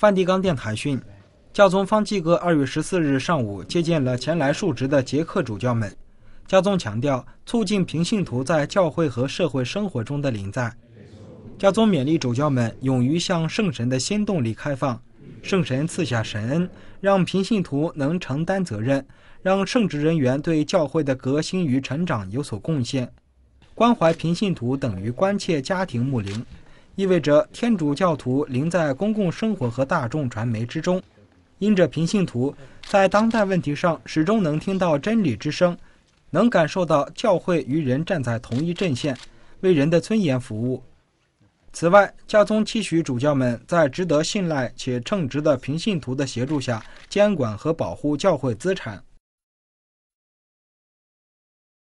梵蒂冈电台讯，教宗方济各二月十四日上午接见了前来述职的捷克主教们。教宗强调，促进平信徒在教会和社会生活中的临在。教宗勉励主教们勇于向圣神的新动力开放，圣神赐下神恩，让平信徒能承担责任，让圣职人员对教会的革新与成长有所贡献。关怀平信徒等于关切家庭牧灵。意味着天主教徒凌在公共生活和大众传媒之中，因着平信徒在当代问题上始终能听到真理之声，能感受到教会与人站在同一阵线，为人的尊严服务。此外，教宗期许主教们在值得信赖且称职的平信徒的协助下，监管和保护教会资产。